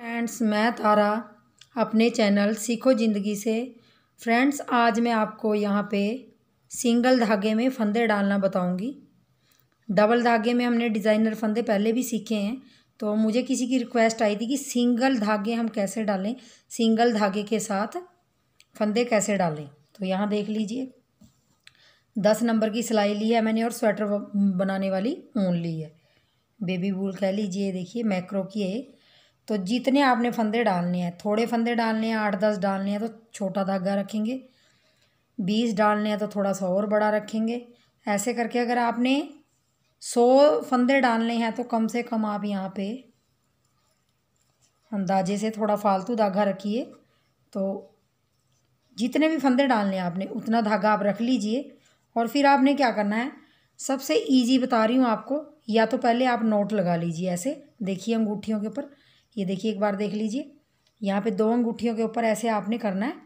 friends मैं तारा अपने channel सीखो ज़िंदगी से फ्रेंड्स आज मैं आपको यहाँ पे सिंगल धागे में फंदे डालना बताऊँगी डबल धागे में हमने डिज़ाइनर फंदे पहले भी सीखे हैं तो मुझे किसी की रिक्वेस्ट आई थी कि सिंगल धागे हम कैसे डालें सिंगल धागे के साथ फंदे कैसे डालें तो यहाँ देख लीजिए दस नंबर की सिलाई ली है मैंने और स्वेटर बनाने वाली ऊन ली है बेबी बूल कह लीजिए देखिए मैक्रो की एक तो जितने आपने फंदे डालने हैं थोड़े फंदे डालने हैं आठ दस डालने हैं तो छोटा धागा रखेंगे बीस डालने हैं तो थोड़ा सा और बड़ा रखेंगे ऐसे करके अगर आपने सौ फंदे डालने हैं तो कम से कम आप यहाँ पे अंदाजे से थोड़ा फालतू धागा रखिए तो जितने भी फंदे डालने हैं आपने उतना धागा आप रख लीजिए और फिर आपने क्या करना है सबसे ईजी बता रही हूँ आपको या तो पहले आप नोट लगा लीजिए ऐसे देखिए अंगूठियों के ऊपर ये देखिए एक बार देख लीजिए यहाँ पे दो अंगूठियों के ऊपर ऐसे आपने करना है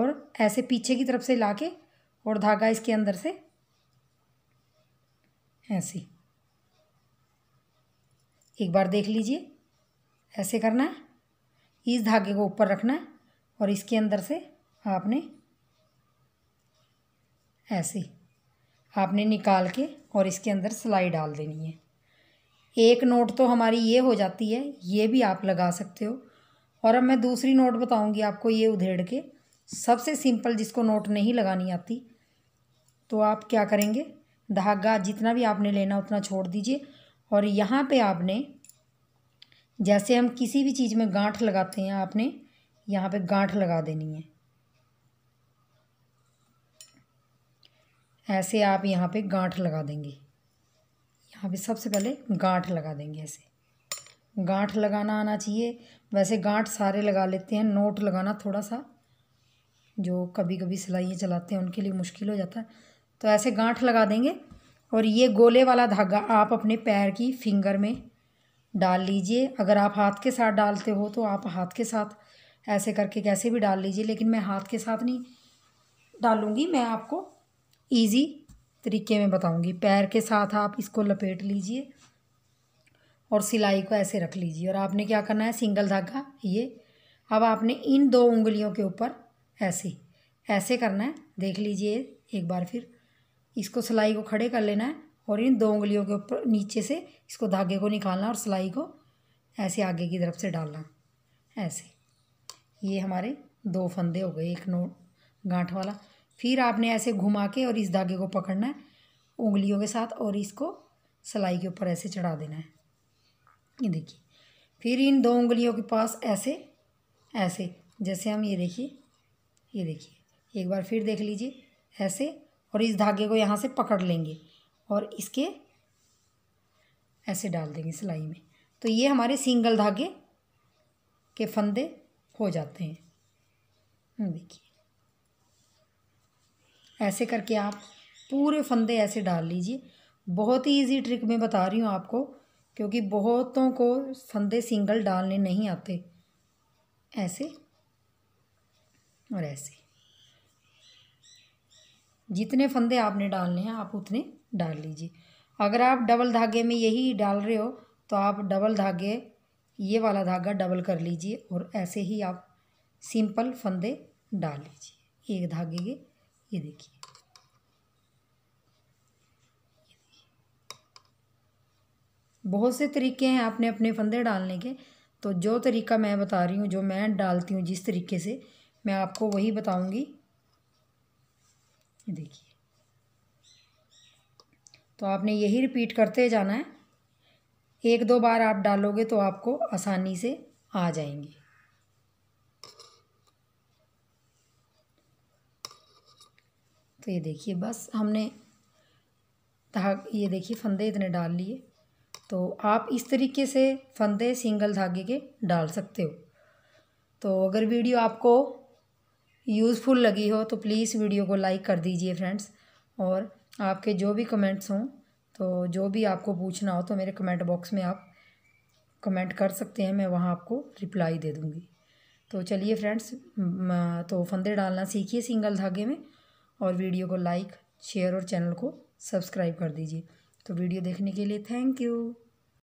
और ऐसे पीछे की तरफ से ला के और धागा इसके अंदर से ऐसे एक बार देख लीजिए ऐसे करना है इस धागे को ऊपर रखना है और इसके अंदर से आपने ऐसे आपने निकाल के और इसके अंदर सिलाई डाल देनी है एक नोट तो हमारी ये हो जाती है ये भी आप लगा सकते हो और अब मैं दूसरी नोट बताऊंगी आपको ये उधेड़ के सबसे सिंपल जिसको नोट नहीं लगानी आती तो आप क्या करेंगे धागा जितना भी आपने लेना उतना छोड़ दीजिए और यहाँ पे आपने जैसे हम किसी भी चीज़ में गांठ लगाते हैं आपने यहाँ पे गांठ लगा देनी है ऐसे आप यहाँ पे गांठ लगा देंगे अभी सबसे पहले गांठ लगा देंगे ऐसे गांठ लगाना आना चाहिए वैसे गांठ सारे लगा लेते हैं नोट लगाना थोड़ा सा जो कभी कभी सिलाइयाँ चलाते हैं उनके लिए मुश्किल हो जाता है तो ऐसे गांठ लगा देंगे और ये गोले वाला धागा आप अपने पैर की फिंगर में डाल लीजिए अगर आप हाथ के साथ डालते हो तो आप हाथ के साथ ऐसे करके कैसे भी डाल लीजिए लेकिन मैं हाथ के साथ नहीं डालूँगी मैं आपको ईजी तरीके में बताऊंगी पैर के साथ आप इसको लपेट लीजिए और सिलाई को ऐसे रख लीजिए और आपने क्या करना है सिंगल धागा ये अब आपने इन दो उंगलियों के ऊपर ऐसे ऐसे करना है देख लीजिए एक बार फिर इसको सिलाई को खड़े कर लेना है और इन दो उंगलियों के ऊपर नीचे से इसको धागे को निकालना और सिलाई को ऐसे आगे की तरफ से डालना ऐसे ये हमारे दो फंदे हो गए एक नोट गांठ वाला फिर आपने ऐसे घुमा के और इस धागे को पकड़ना है उंगलियों के साथ और इसको सिलाई के ऊपर ऐसे चढ़ा देना है ये देखिए फिर इन दो उंगलियों के पास ऐसे ऐसे जैसे हम ये देखिए ये देखिए एक बार फिर देख लीजिए ऐसे और इस धागे को यहाँ से पकड़ लेंगे और इसके ऐसे डाल देंगे सिलाई में तो ये हमारे सिंगल धागे के फंदे हो जाते हैं हम्म, देखिए ऐसे करके आप पूरे फंदे ऐसे डाल लीजिए बहुत ही इजी ट्रिक मैं बता रही हूँ आपको क्योंकि बहुतों को फंदे सिंगल डालने नहीं आते ऐसे और ऐसे जितने फंदे आपने डालने हैं आप उतने डाल लीजिए अगर आप डबल धागे में यही डाल रहे हो तो आप डबल धागे ये वाला धागा डबल कर लीजिए और ऐसे ही आप सिंपल फंदे डाल लीजिए एक धागे के ये देखिए बहुत से तरीके हैं आपने अपने फंदे डालने के तो जो तरीका मैं बता रही हूँ जो मैं डालती हूँ जिस तरीके से मैं आपको वही बताऊँगी देखिए तो आपने यही रिपीट करते जाना है एक दो बार आप डालोगे तो आपको आसानी से आ जाएंगे तो ये देखिए बस हमने धाग ये देखिए फंदे इतने डाल लिए तो आप इस तरीके से फंदे सिंगल धागे के डाल सकते हो तो अगर वीडियो आपको यूज़फुल लगी हो तो प्लीज़ वीडियो को लाइक कर दीजिए फ्रेंड्स और आपके जो भी कमेंट्स हों तो जो भी आपको पूछना हो तो मेरे कमेंट बॉक्स में आप कमेंट कर सकते हैं मैं वहाँ आपको रिप्लाई दे दूँगी तो चलिए फ्रेंड्स तो फंदे डालना सीखिए सिंगल धागे में और वीडियो को लाइक शेयर और चैनल को सब्सक्राइब कर दीजिए तो वीडियो देखने के लिए थैंक यू